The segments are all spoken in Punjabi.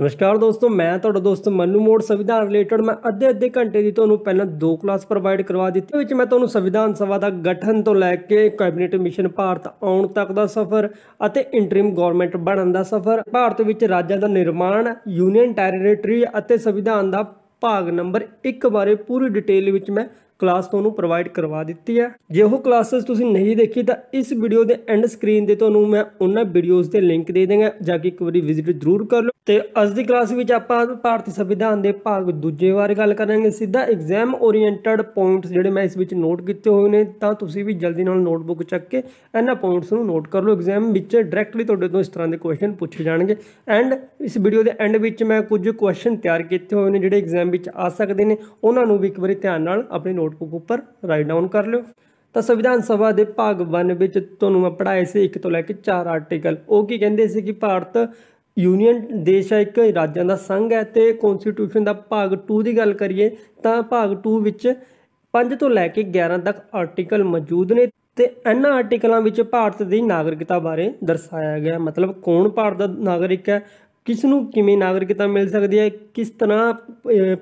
ਨਮਸਕਾਰ ਦੋਸਤੋ ਮੈਂ ਤੁਹਾਡਾ ਦੋਸਤ ਮਨੂ ਮੋੜ ਸੰਵਿਧਾਨ ਰਿਲੇਟਡ ਮੈਂ ਅੱਧੇ ਅੱਧੇ ਘੰਟੇ ਦੀ ਤੁਹਾਨੂੰ ਪਹਿਲਾਂ ਦੋ ਕਲਾਸ ਪ੍ਰੋਵਾਈਡ ਕਰਵਾ ਦਿੱਤੀ ਵਿੱਚ ਮੈਂ ਤੁਹਾਨੂੰ ਸੰਵਿਧਾਨ ਸਭਾ ਦਾ ਗਠਨ ਤੋਂ ਲੈ ਕੇ ਕੈਬਨਿਟ ਮਿਸ਼ਨ ਭਾਰਤ ਆਉਣ ਤੱਕ ਦਾ ਸਫ਼ਰ ਅਤੇ ਇੰਟਰਿਮ ਗਵਰਨਮੈਂਟ ਬਣਨ ਦਾ ਸਫ਼ਰ ਭਾਰਤ ਵਿੱਚ ਰਾਜਾਂ ਦਾ ਨਿਰਮਾਣ ਯੂਨੀਅਨ ਟੈਰੀਟਰੀ ਅਤੇ ਸੰਵਿਧਾਨ ਦਾ ਭਾਗ ਨੰਬਰ 1 ਬਾਰੇ ਪੂਰੀ ਡਿਟੇਲ ਵਿੱਚ ਮੈਂ ਕਲਾਸ ਤੁਹਾਨੂੰ ਪ੍ਰੋਵਾਈਡ ਕਰਵਾ ਦਿੱਤੀ ਹੈ ਜੇ ਉਹ ਕਲਾਸਸ ਤੁਸੀਂ ਨਹੀਂ ਦੇਖੀ ਤਾਂ ਇਸ ਵੀਡੀਓ ਦੇ ਐਂਡ ਸਕਰੀਨ ਤੇ ਤੁਹਾਨੂੰ ਮੈਂ ਉਹਨਾਂ ਵੀਡੀਓਜ਼ ਦੇ ਲਿੰਕ ਦੇ ਦੇਵਾਂਗਾ ਜਾ ਕੇ ਇੱਕ ਵਾਰੀ ਵਿਜ਼ਿਟ ਜ਼ਰੂਰ ਕਰ ਲਓ ਤੇ ਅੱਜ ਦੀ ਕਲਾਸ ਵਿੱਚ ਆਪਾਂ ਭਾਰਤੀ ਸੰਵਿਧਾਨ ਦੇ ਭਾਗ ਦੂਜੇ ਬਾਰੇ ਗੱਲ ਕਰਾਂਗੇ ਸਿੱਧਾ ਐਗਜ਼ਾਮ ਓਰੀਐਂਟਡ ਪੁਆਇੰਟਸ ਜਿਹੜੇ ਮੈਂ ਇਸ ਵਿੱਚ ਨੋਟ ਕੀਤੇ ਹੋਏ ਨੇ ਤਾਂ ਤੁਸੀਂ ਵੀ ਜਲਦੀ ਨਾਲ ਨੋਟਬੁੱਕ ਚੱਕ ਕੇ ਇਹਨਾਂ ਪੁਆਇੰਟਸ ਨੂੰ ਨੋਟ ਕਰ ਲਓ ਐਗਜ਼ਾਮ ਵਿੱਚ ਡਾਇਰੈਕਟਲੀ ਤੁਹਾਡੇ ਤੋਂ ਇਸ ਤਰ੍ਹਾਂ ਦੇ ਕੁਐਸਚਨ ਪੁੱਛੇ ਜਾਣਗੇ ਐਂਡ ਇਸ ਵੀਡੀਓ ਦੇ ਐਂਡ ਵਿੱਚ ਮੈਂ ਕੁਝ ਕੁਐਸਚਨ ਤਿਆਰ ਕੀਤੇ ਹੋਏ ਨੇ ਜਿਹੜੇ ਐਗਜ਼ਾਮ ਵਿੱਚ ਆ ਸਕਦੇ ਨੇ ਉਹਨਾਂ ਨੂੰ ਵੀ ਇੱਕ ਵਾਰੀ ਧਿਆਨ ਨਾਲ ਆਪਣੇ ਨੋਟ ਨੋਟਬੁੱਕ ਉੱਪਰ ਰਾਈਟ ਡਾਊਨ ਕਰ ਲਿਓ ਤਾਂ ਸੰਵਿਧਾਨ ਸਭਾ ਦੇ ਭਾਗ 1 ਵਿੱਚ ਤੁਹਾਨੂੰ ਮੈਂ ਪੜਾਏ ਸੀ 1 ਤੋਂ ਲੈ ਕੇ 4 ਆਰਟੀਕਲ ਉਹ ਕੀ ਕਹਿੰਦੇ ਸੀ ਕਿ ਭਾਰਤ ਯੂਨੀਅਨ ਦੇਸ਼ ਹੈ ਇੱਕ ਰਾਜਾਂ ਦਾ ਸੰਘ ਹੈ ਤੇ ਕਨਸਟੀਟਿਊਸ਼ਨ ਦਾ ਭਾਗ 2 ਦੀ ਗੱਲ ਕਰੀਏ ਤਾਂ ਭਾਗ 2 ਵਿੱਚ 5 ਤੋਂ ਲੈ ਕੇ 11 ਤੱਕ ਆਰਟੀਕਲ ਮੌਜੂਦ ਨੇ ਤੇ ਇਹਨਾਂ ਆਰਟੀਕਲਾਂ ਵਿੱਚ ਭਾਰਤ ਦੀ ਨਾਗਰਿਕਤਾ ਬਾਰੇ ਦਰਸਾਇਆ ਗਿਆ ਮਤਲਬ ਕੌਣ ਭਾਰਤ ਦਾ ਨਾਗਰਿਕ ਹੈ ਕਿਸ ਨੂੰ ਕਿਵੇਂ ਨਾਗਰਿਕਤਾ ਮਿਲ ਸਕਦੀ ਹੈ ਕਿਸ ਤਰ੍ਹਾਂ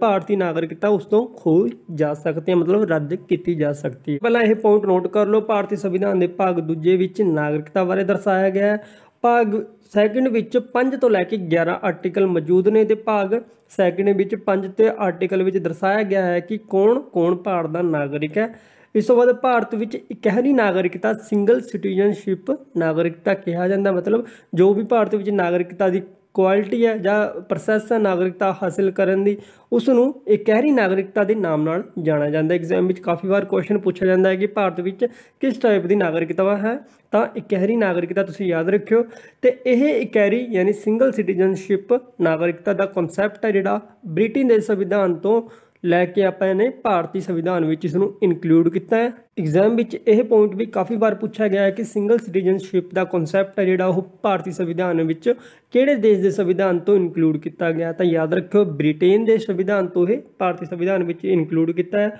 ਭਾਰਤੀ ਨਾਗਰਿਕਤਾ ਉਸ ਤੋਂ ਖੋ ਜਾ ਸਕਦੀ ਹੈ ਮਤਲਬ ਰੱਦ ਕੀਤੀ ਜਾ ਸਕਦੀ ਹੈ ਪਹਿਲਾਂ ਇਹ ਪੁਆਇੰਟ ਨੋਟ ਕਰ ਲਓ ਭਾਰਤੀ ਸੰਵਿਧਾਨ ਦੇ ਭਾਗ ਦੂਜੇ ਵਿੱਚ ਨਾਗਰਿਕਤਾ ਬਾਰੇ ਦਰਸਾਇਆ ਗਿਆ ਹੈ ਭਾਗ ਸੈਕਿੰਡ ਵਿੱਚ 5 ਤੋਂ ਲੈ ਕੇ 11 ਆਰਟੀਕਲ ਮੌਜੂਦ ਨੇ ਤੇ ਭਾਗ ਸੈਕਿੰਡ ਵਿੱਚ 5 ਤੇ ਆਰਟੀਕਲ ਵਿੱਚ ਦਰਸਾਇਆ ਗਿਆ ਹੈ ਕਿ ਕੌਣ ਕੌਣ ਭਾਰਤ ਦਾ ਨਾਗਰਿਕ ਹੈ ਇਸ ਤੋਂ ਬਾਅਦ ਭਾਰਤ ਵਿੱਚ ਇਕਹਿਰੀ ਨਾਗਰਿਕਤਾ ਸਿੰਗਲ ਸਿਟੀਜ਼ਨਸ਼ਿਪ ਨਾਗਰਿਕਤਾ ਕਿਹਾ ਜਾਂਦਾ ਮਤਲਬ ਜੋ ਵੀ ਭਾਰਤ ਵਿੱਚ ਨਾਗਰਿਕਤਾ ਦੀ ਕੁਆਲਿਟੀ ਹੈ ਜਾਂ ਪ੍ਰੋਸੈਸ ਹੈ ਨਾਗਰਿਕਤਾ ਹਾਸਲ ਕਰਨ ਦੀ ਉਸ ਨੂੰ ਇਕਹਿਰੀ ਨਾਗਰਿਕਤਾ ਦੇ ਨਾਮ ਨਾਲ ਜਾਣਿਆ ਜਾਂਦਾ ਹੈ ਐਗਜ਼ਾਮ ਵਿੱਚ ਕਾਫੀ ਵਾਰ ਕੁਐਸਚਨ ਪੁੱਛਿਆ ਜਾਂਦਾ ਹੈ ਕਿ ਭਾਰਤ ਵਿੱਚ ਕਿਸ ਟਾਈਪ ਦੀ ਨਾਗਰਿਕਤਾ ਹੈ ਤਾਂ ਇਕਹਿਰੀ ਨਾਗਰਿਕਤਾ ਤੁਸੀਂ ਯਾਦ ਰੱਖਿਓ ਤੇ ਇਹ ਇਕਹਿਰੀ ਯਾਨੀ ਸਿੰਗਲ ਸਿਟੀਜ਼ਨਸ਼ਿਪ ਨਾਗਰਿਕਤਾ ਦਾ ਕਨਸੈਪਟ ਹੈ ਜਿਹੜਾ ਬ੍ਰਿਟਿਸ਼ ਦੇ ਸੰਵਿਧਾਨ ਤੋਂ ਲੈ ਕੇ ਆਪਾਂ ਨੇ ਭਾਰਤੀ ਸੰਵਿਧਾਨ ਵਿੱਚ ਇਸ ਨੂੰ ਇਨਕਲੂਡ ਕੀਤਾ ਹੈ ਐਗਜ਼ਾਮ ਵਿੱਚ ਇਹ ਪੁਆਇੰਟ ਵੀ ਕਾਫੀ ਵਾਰ ਪੁੱਛਿਆ ਗਿਆ ਹੈ ਕਿ ਸਿੰਗਲ ਸਿਟੀਜ਼ਨਸ਼ਿਪ ਦਾ ਕਨਸੈਪਟ ਹੈ ਜਿਹੜਾ ਉਹ ਭਾਰਤੀ ਸੰਵਿਧਾਨ ਵਿੱਚ ਕਿਹੜੇ ਦੇਸ਼ ਦੇ ਸੰਵਿਧਾਨ ਤੋਂ ਇਨਕਲੂਡ ਕੀਤਾ ਗਿਆ ਤਾਂ ਯਾਦ ਰੱਖਿਓ ਬ੍ਰਿਟੇਨ ਦੇ ਸੰਵਿਧਾਨ ਤੋਂ ਇਹ ਭਾਰਤੀ ਸੰਵਿਧਾਨ ਵਿੱਚ ਇਨਕਲੂਡ ਕੀਤਾ ਹੈ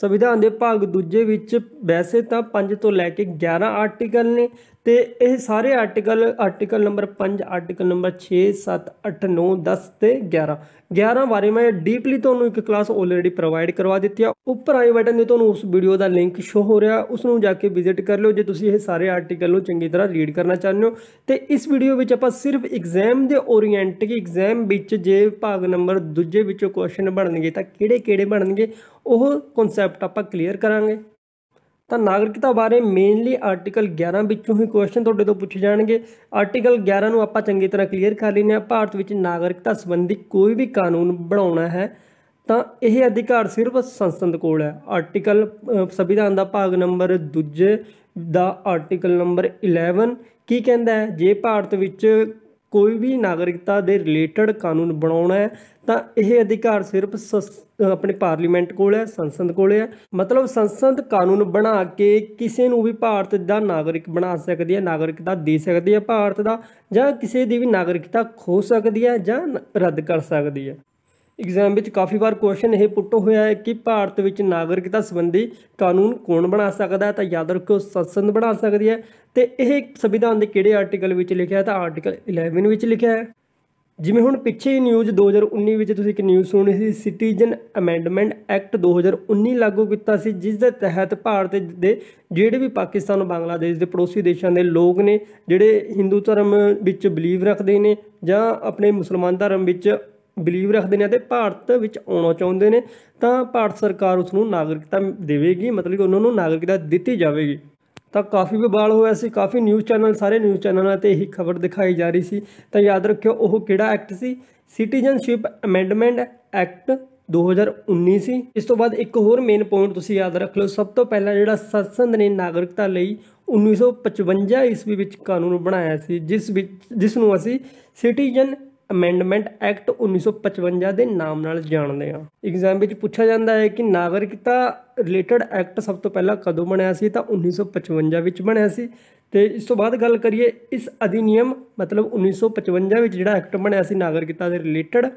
ਸੰਵਿਧਾਨ ਦੇ ਭਾਗ ਦੂਜੇ ਵਿੱਚ ਵੈਸੇ ਤਾਂ 5 ਤੋਂ ਲੈ ਕੇ 11 ਆਰਟੀਕਲ ਨੇ ਤੇ ਇਹ ਸਾਰੇ article article number 5 article number 6 7 8 9 10 ਤੇ 11 11 ਬਾਰੇ ਮੈਂ ਡੀਪਲੀ ਤੁਹਾਨੂੰ ਇੱਕ ਕਲਾਸ ਆਲਰੇਡੀ ਪ੍ਰੋਵਾਈਡ ਕਰਵਾ ਦਿੱਤੀ ਆ ਉੱਪਰ ਆਏ ਬਟਨ ਤੇ ਤੁਹਾਨੂੰ ਉਸ ਵੀਡੀਓ ਦਾ ਲਿੰਕ ਸ਼ੋ ਹੋ ਰਿਹਾ ਉਸ ਨੂੰ ਜਾ ਕੇ ਵਿਜ਼ਿਟ ਕਰ ਲਿਓ ਜੇ ਤੁਸੀਂ ਇਹ ਸਾਰੇ ਆਰਟੀਕਲ ਨੂੰ ਚੰਗੀ ਤਰ੍ਹਾਂ ਰੀਡ ਕਰਨਾ ਚਾਹੁੰਦੇ ਹੋ ਤੇ ਇਸ ਵੀਡੀਓ ਵਿੱਚ ਆਪਾਂ ਸਿਰਫ ਐਗਜ਼ਾਮ ਦੇ ਓਰੀਐਂਟ ਐਗਜ਼ਾਮ ਵਿੱਚ ਜੇ ਭਾਗ ਨੰਬਰ ਦੂਜੇ ਵਿੱਚੋਂ ਕੁਐਸਚਨ ਬਣਨਗੇ ਤਾਂ ਕਿਹੜੇ ਕਿਹੜੇ ਬਣਨਗੇ ਉਹ ਕਨਸੈਪਟ ਆਪਾਂ ਕਲੀਅਰ ਕਰਾਂਗੇ ਤਾਂ ਨਾਗਰਿਕਤਾ ਬਾਰੇ ਮੇਨਲੀ ਆਰਟੀਕਲ 11 ਵਿੱਚੋਂ ਹੀ ਕੁਐਸਚਨ ਤੁਹਾਡੇ ਤੋਂ ਪੁੱਛੇ ਜਾਣਗੇ ਆਰਟੀਕਲ 11 ਨੂੰ ਆਪਾਂ ਚੰਗੀ ਤਰ੍ਹਾਂ ਕਲੀਅਰ ਕਰ ਲੈਨੇ ਆ ਭਾਰਤ ਵਿੱਚ ਨਾਗਰਿਕਤਾ ਸੰਬੰਧੀ ਕੋਈ ਵੀ ਕਾਨੂੰਨ ਬਣਾਉਣਾ ਹੈ ਤਾਂ ਇਹ ਅਧਿਕਾਰ ਸਿਰਫ ਸੰਸਦ ਕੋਲ ਹੈ ਆਰਟੀਕਲ ਸੰਵਿਧਾਨ ਦਾ ਭਾਗ ਨੰਬਰ 2 ਦਾ ਆਰਟੀਕਲ ਨੰਬਰ 11 ਕੀ ਕਹਿੰਦਾ ਹੈ ਜੇ ਭਾਰਤ ਵਿੱਚ ਕੋਈ ਵੀ ਨਾਗਰਿਕਤਾ ਦੇ ਰਿਲੇਟਡ ਕਾਨੂੰਨ ਬਣਾਉਣਾ ਹੈ ਤਾਂ ਇਹ ਅਧਿਕਾਰ ਸਿਰਫ ਆਪਣੇ ਪਾਰਲੀਮੈਂਟ ਕੋਲ ਹੈ ਸੰਸਦ ਕੋਲ ਹੈ ਮਤਲਬ ਸੰਸਦ ਕਾਨੂੰਨ ਬਣਾ ਕੇ ਕਿਸੇ ਨੂੰ ਵੀ ਭਾਰਤ ਦਾ ਨਾਗਰਿਕ ਬਣਾ ਸਕਦੀ ਹੈ ਨਾਗਰਿਕਤਾ ਦੇ ਸਕਦੀ ਹੈ ਭਾਰਤ ਦਾ ਜਾਂ ਕਿਸੇ ਦੀ ਵੀ ਨਾਗਰਿਕਤਾ ਖੋ ਸਕਦੀ ਹੈ ਜਾਂ ਰੱਦ ਕਰ ਸਕਦੀ ਹੈ ਐਗਜ਼ਾਮ ਵਿੱਚ ਕਾਫੀ ਵਾਰ ਕੁਐਸਚਨ ਇਹ ਪੁੱਟ ਹੋਇਆ ਹੈ ਕਿ ਭਾਰਤ ਵਿੱਚ ਨਾਗਰਿਕਤਾ ਸੰਬੰਧੀ ਕਾਨੂੰਨ ਕੌਣ ਬਣਾ ਸਕਦਾ ਹੈ ਤਾਂ ਯਾਦ ਰੱਖੋ ਸੰਸਦ ਬਣਾ ਸਕਦੀ ਹੈ ਤੇ ਇਹ ਸੰਵਿਧਾਨ ਦੇ ਕਿਹੜੇ ਆਰਟੀਕਲ ਵਿੱਚ ਲਿਖਿਆ ਹੈ ਤਾਂ ਆਰਟੀਕਲ 11 ਵਿੱਚ ਲਿਖਿਆ ਹੈ ਜਿਵੇਂ ਹੁਣ ਪਿੱਛੇ ਨਿਊਜ਼ 2019 ਵਿੱਚ ਤੁਸੀਂ ਇੱਕ ਨਿਊਜ਼ ਸੁਣੀ ਸੀ ਸਿਟੀਜ਼ਨ ਅਮੈਂਡਮੈਂਟ ਐਕਟ 2019 ਲਾਗੂ ਕੀਤਾ ਸੀ ਜਿਸ ਦੇ ਤਹਿਤ ਭਾਰਤ ਦੇ ਜਿਹੜੇ ਵੀ ਪਾਕਿਸਤਾਨ ਬੰਗਲਾਦੇਸ਼ ਦੇ ਪੜੋਸੀ ਦੇਸ਼ਾਂ ਦੇ ਲੋਕ ਨੇ ਜਿਹੜੇ ਹਿੰਦੂ ਧਰਮ ਵਿੱਚ ਬਲੀਵ ਰੱਖਦੇ ਨੇ ਜਾਂ ਆਪਣੇ ਮੁਸਲਮਾਨ ਧਰਮ ਵਿੱਚ ਬਲੀਵ ਰੱਖਦੇ ਨੇ ਤੇ ਭਾਰਤ ਵਿੱਚ ਆਉਣਾ ਚਾਹੁੰਦੇ ਨੇ ਤਾਂ ਭਾਰਤ ਸਰਕਾਰ ਉਸ ਨੂੰ ਨਾਗਰਿਕਤਾ ਦੇਵੇਗੀ ਮਤਲਬ ਕਿ ਉਹਨਾਂ ਨੂੰ ਨਾਗਰਿਕਤਾ ਦਿੱਤੀ ਜਾਵੇਗੀ ਤਾਂ ਕਾਫੀ ਵਿਵਾਦ ਹੋਇਆ ਸੀ ਕਾਫੀ ਨਿਊਜ਼ ਚੈਨਲ ਸਾਰੇ ਨਿਊਜ਼ ਚੈਨਲਾਂ ਤੇ ਇਹੀ ਖਬਰ ਦਿਖਾਈ ਜਾ ਰਹੀ ਸੀ ਤਾਂ ਯਾਦ ਰੱਖਿਓ ਉਹ ਕਿਹੜਾ ਐਕਟ ਸੀ ਸਿਟੀਜ਼ਨਸ਼ਿਪ ਅਮੈਂਡਮੈਂਟ ਐਕਟ 2019 ਸੀ ਇਸ ਤੋਂ ਬਾਅਦ ਇੱਕ ਹੋਰ ਮੇਨ ਪੁਆਇੰਟ ਤੁਸੀਂ ਯਾਦ ਰੱਖ ਲਓ ਸਭ ਤੋਂ ਪਹਿਲਾਂ ਜਿਹੜਾ ਸੰਸਦ ਨੇ ਨਾਗਰਿਕਤਾ ਲਈ 1955 ਈਸਵੀ ਵਿੱਚ ਕਾਨੂੰਨ ਬਣਾਇਆ ਸੀ ਜਿਸ ਵਿੱਚ ਜਿਸ ਨੂੰ ਅਸੀਂ ਸਿਟੀਜ਼ਨ ਅਮੈਂਡਮੈਂਟ ਐਕਟ 1955 ਦੇ ਨਾਮ ਨਾਲ ਜਾਣਦੇ ਆ ਐਗਜ਼ਾਮ ਵਿੱਚ ਪੁੱਛਿਆ ਜਾਂਦਾ ਹੈ ਕਿ ਨਾਗਰਿਕਤਾ ਰਿਲੇਟਡ ਐਕਟ ਸਭ ਤੋਂ ਪਹਿਲਾਂ ਕਦੋਂ ਬਣਿਆ ਸੀ ਤਾਂ 1955 ਵਿੱਚ ਬਣਿਆ ਸੀ ਤੇ ਇਸ ਤੋਂ ਬਾਅਦ ਗੱਲ ਕਰੀਏ ਇਸ ਅਧਿਨਿਯਮ ਮਤਲਬ 1955 ਵਿੱਚ ਜਿਹੜਾ ਐਕਟ ਬਣਿਆ ਸੀ ਨਾਗਰਿਕਤਾ ਦੇ ਰਿਲੇਟਡ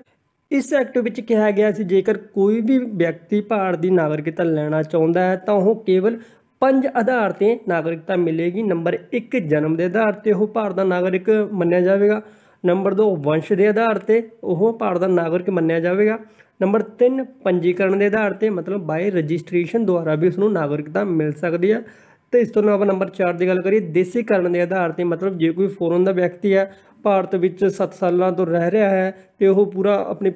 ਇਸ ਐਕਟ ਵਿੱਚ ਕਿਹਾ ਗਿਆ ਸੀ ਜੇਕਰ ਕੋਈ ਵੀ ਵਿਅਕਤੀ ਭਾਰਤ ਦੀ ਨਾਗਰਿਕਤਾ ਲੈਣਾ ਚਾਹੁੰਦਾ ਹੈ ਤਾਂ ਉਹ ਕੇਵਲ ਪੰਜ ਆਧਾਰ ਤੇ ਨਾਗਰਿਕਤਾ ਮਿਲੇਗੀ ਨੰਬਰ 1 ਜਨਮ ਦੇ ਆਧਾਰ ਤੇ ਉਹ ਭਾਰਤ ਦਾ ਨਾਗਰਿਕ ਮੰਨਿਆ ਜਾਵੇਗਾ ਨੰਬਰ 2 ਵੰਸ਼ ਦੇ ਆਧਾਰ ਤੇ ਉਹ ਭਾਰਤ ਦਾ ਨਾਗਰਿਕ ਮੰਨਿਆ ਜਾਵੇਗਾ ਨੰਬਰ 3 ਪੰਜੀਕਰਨ ਦੇ ਆਧਾਰ ਤੇ ਮਤਲਬ ਬਾਏ ਰਜਿਸਟ੍ਰੇਸ਼ਨ ਦੁਆਰਾ ਵੀ ਉਸ ਨੂੰ ਨਾਗਰਿਕਤਾ ਮਿਲ ਸਕਦੀ ਹੈ ਤੇ ਇਸ ਤੋਂ ਇਲਾਵਾ ਨੰਬਰ 4 ਦੀ ਗੱਲ ਕਰੀਏ ਦੇਸੀ ਕਰਨ ਦੇ ਆਧਾਰ ਤੇ ਮਤਲਬ ਜੇ ਕੋਈ ਫੋਰਨ ਦਾ ਵਿਅਕਤੀ ਹੈ ਭਾਰਤ ਵਿੱਚ 7 ਸਾਲਾਂ ਤੋਂ ਰਹਿ ਰਿਹਾ ਹੈ ਤੇ ਉਹ ਪੂਰਾ ਆਪਣੀ